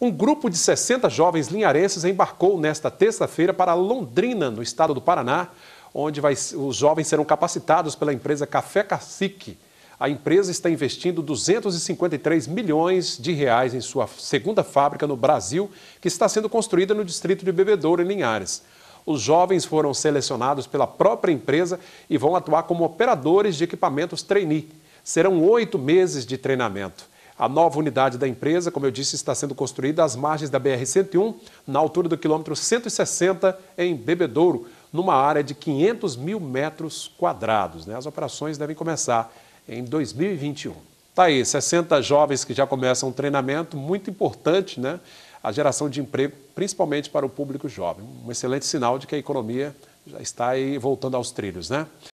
Um grupo de 60 jovens linharenses embarcou nesta terça-feira para Londrina, no estado do Paraná, onde vai, os jovens serão capacitados pela empresa Café Cacique. A empresa está investindo 253 milhões de reais em sua segunda fábrica no Brasil, que está sendo construída no distrito de Bebedouro, em Linhares. Os jovens foram selecionados pela própria empresa e vão atuar como operadores de equipamentos trainee. Serão oito meses de treinamento. A nova unidade da empresa, como eu disse, está sendo construída às margens da BR-101, na altura do quilômetro 160, em Bebedouro, numa área de 500 mil metros quadrados. Né? As operações devem começar em 2021. Está aí, 60 jovens que já começam um treinamento muito importante, né? A geração de emprego, principalmente para o público jovem. Um excelente sinal de que a economia já está aí voltando aos trilhos, né?